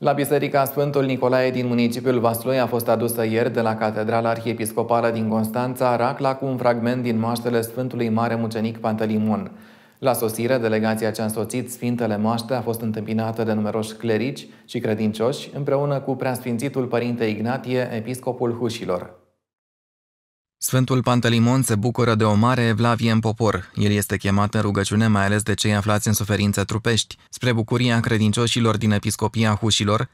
La Biserica Sfântul Nicolae din municipiul Vaslui a fost adusă ieri de la Catedrala Arhiepiscopală din Constanța racla cu un fragment din moaștele Sfântului Mare Mucenic Pantelimon. La sosire, delegația ce a însoțit Sfintele Moaște a fost întâmpinată de numeroși clerici și credincioși, împreună cu Preasfințitul Părinte Ignatie, Episcopul Hușilor. Sfântul Pantelimon se bucură de o mare evlavie în popor. El este chemat în rugăciune mai ales de cei aflați în suferință trupești. Spre bucuria credincioșilor din Episcopia Hușilor,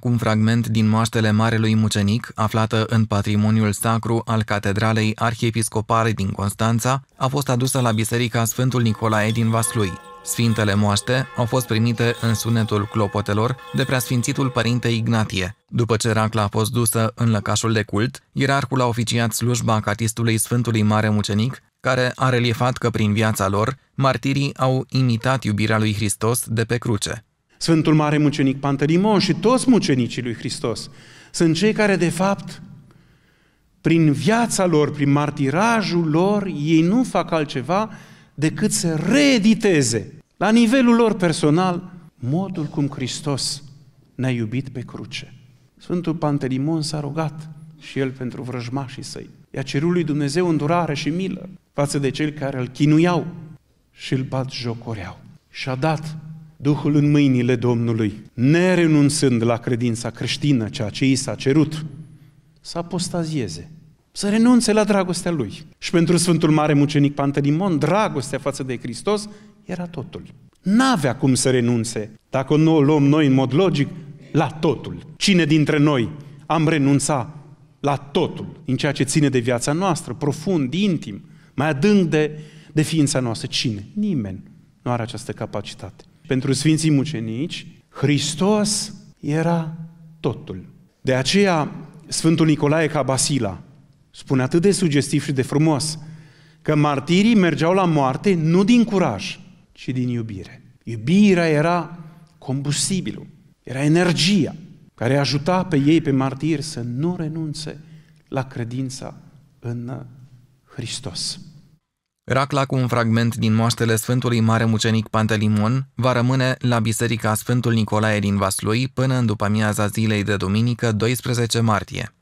cu un fragment din moaștele Marelui Mucenic, aflată în patrimoniul sacru al Catedralei Arhiepiscopare din Constanța, a fost adusă la Biserica Sfântul Nicolae din Vaslui. Sfintele moaște au fost primite în sunetul clopotelor de preasfințitul părinte Ignatie. După ce racla a fost dusă în lăcașul de cult, ierarhul a oficiat slujba catistului Sfântului Mare Mucenic, care a reliefat că prin viața lor, martirii au imitat iubirea lui Hristos de pe cruce. Sfântul Mare Mucenic Pantelimon și toți mucenicii lui Hristos sunt cei care, de fapt, prin viața lor, prin martirajul lor, ei nu fac altceva decât să reediteze la nivelul lor personal modul cum Hristos ne-a iubit pe cruce. Sfântul Pantelimon s-a rugat și el pentru vrăjmașii săi. I-a cerut lui Dumnezeu îndurare și milă față de cei care îl chinuiau și îl bat jocoreau. Și a dat Duhul în mâinile Domnului, nerenunțând la credința creștină, ceea ce i s-a cerut, să apostazieze să renunțe la dragostea lui. Și pentru Sfântul Mare Mucenic Pantelimon, dragostea față de Hristos era totul. N-avea cum să renunțe, dacă nu o luăm noi în mod logic, la totul. Cine dintre noi am renunțat la totul, în ceea ce ține de viața noastră, profund, intim, mai adânc de, de ființa noastră? Cine? Nimeni nu are această capacitate. Pentru Sfinții Mucenici, Hristos era totul. De aceea, Sfântul Nicolae Cabasila, Spune atât de sugestiv și de frumos că martirii mergeau la moarte nu din curaj, ci din iubire. Iubirea era combustibilul, era energia care ajuta pe ei, pe martiri, să nu renunțe la credința în Hristos. Racla cu un fragment din moaștele Sfântului Mare Mucenic Pantelimon va rămâne la Biserica Sfântul Nicolae din Vaslui până în după amiaza zilei de duminică 12 martie.